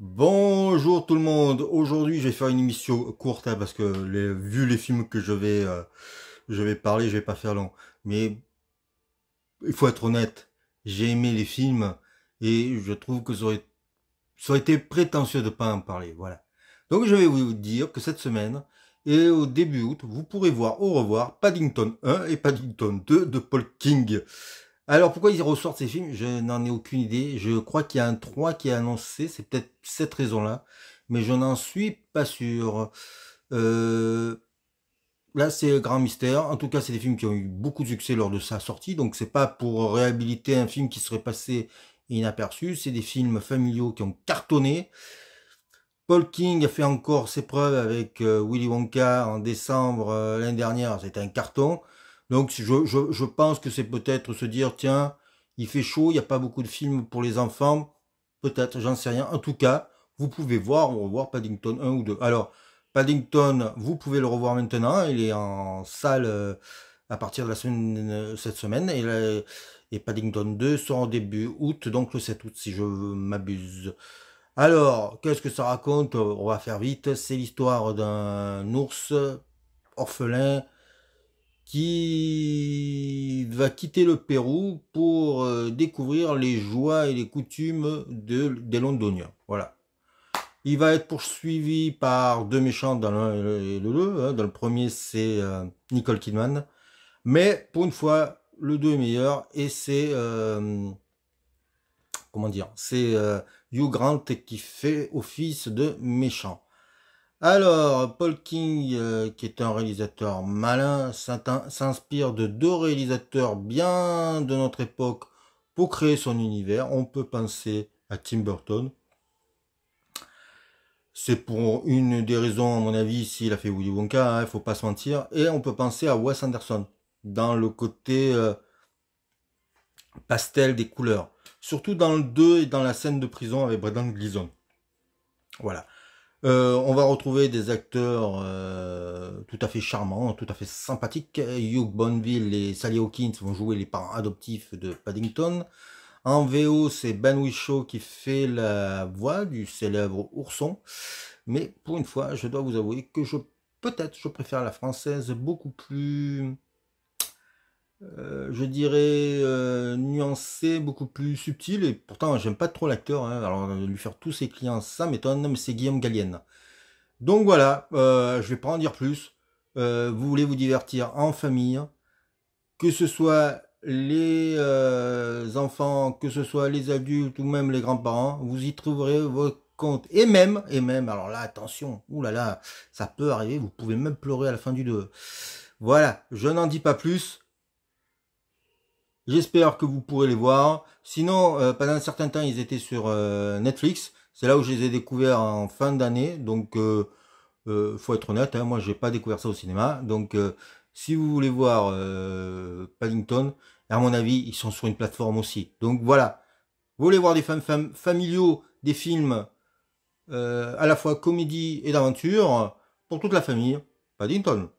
Bonjour tout le monde, aujourd'hui je vais faire une émission courte hein, parce que vu les films que je vais, parler, euh, je vais parler, je vais pas faire long. Mais il faut être honnête, j'ai aimé les films et je trouve que ça aurait, ça été prétentieux de pas en parler. Voilà. Donc je vais vous dire que cette semaine et au début août, vous pourrez voir au revoir Paddington 1 et Paddington 2 de Paul King. Alors pourquoi ils ressortent ces films Je n'en ai aucune idée. Je crois qu'il y a un 3 qui est annoncé, c'est peut-être cette raison-là, mais je n'en suis pas sûr. Euh, là, c'est grand mystère. En tout cas, c'est des films qui ont eu beaucoup de succès lors de sa sortie, donc ce n'est pas pour réhabiliter un film qui serait passé inaperçu. C'est des films familiaux qui ont cartonné. Paul King a fait encore ses preuves avec euh, Willy Wonka en décembre euh, l'année dernière, c'était un carton. Donc je, je, pense que c'est peut-être se dire, tiens, il fait chaud, il n'y a pas beaucoup de films pour les enfants, peut-être, j'en sais rien. En tout cas, vous pouvez voir ou revoir Paddington 1 ou 2. Alors, Paddington, vous pouvez le revoir maintenant, il est en salle euh, à partir de la semaine, euh, cette semaine, et, Paddington 2 sort en début août, donc le 7 août si je m'abuse. Alors, qu'est-ce que ça raconte On va faire vite. C'est l'histoire d'un ours orphelin qui va quitter le Pérou pour euh, découvrir les joies et les coutumes des Londoniens. Voilà. Il va être poursuivi par deux méchants dans le, hein. dans le premier, c'est euh, Nicole Kidman. Mais pour une fois, le deux est meilleur et c'est. Euh, comment dire C'est Hugh Grant qui fait office de méchant. Alors, Paul King, euh, qui est un réalisateur malin, s'inspire de deux réalisateurs bien de notre époque pour créer son univers. On peut penser à Tim Burton. C'est pour une des raisons, à mon avis, s'il a fait Willy Wonka, il hein, ne faut pas se mentir. Et on peut penser à Wes Anderson, dans le côté euh, pastel des couleurs. Surtout dans le 2 et dans la scène de prison avec Brendan Gleason. Voilà. Euh, on va retrouver des acteurs euh, tout à fait charmants, tout à fait sympathiques. Hugh Bonneville et Sally Hawkins vont jouer les parents adoptifs de Paddington. En VO, c'est Ben Wishaw qui fait la voix du célèbre ourson. Mais pour une fois, je dois vous avouer que je peut-être je préfère la française beaucoup plus euh, je dirais, euh, nuancé, beaucoup plus subtil. Et pourtant, j'aime pas trop l'acteur. Hein. Alors, lui faire tous ses clients, ça m'étonne, mais c'est Guillaume Gallienne. Donc voilà, euh, je vais pas en dire plus. vous voulez vous divertir en famille, que ce soit les enfants, que ce soit les adultes ou même les grands-parents, vous y trouverez votre compte. Et même, et même, alors là, attention, oulala, là là, ça peut arriver, vous pouvez même pleurer à la fin du 2. Voilà, je n'en dis pas plus. J'espère que vous pourrez les voir. Sinon, euh, pendant un certain temps, ils étaient sur euh, Netflix. C'est là où je les ai découverts en fin d'année. Donc, euh, euh faut être honnête, hein, moi, j'ai pas découvert ça au cinéma. Donc, si vous voulez voir Paddington, à mon avis, ils sont sur une plateforme aussi. Donc, voilà. Vous voulez voir des films familiaux, des films à la fois comédie et d'aventure, pour toute la famille, Paddington.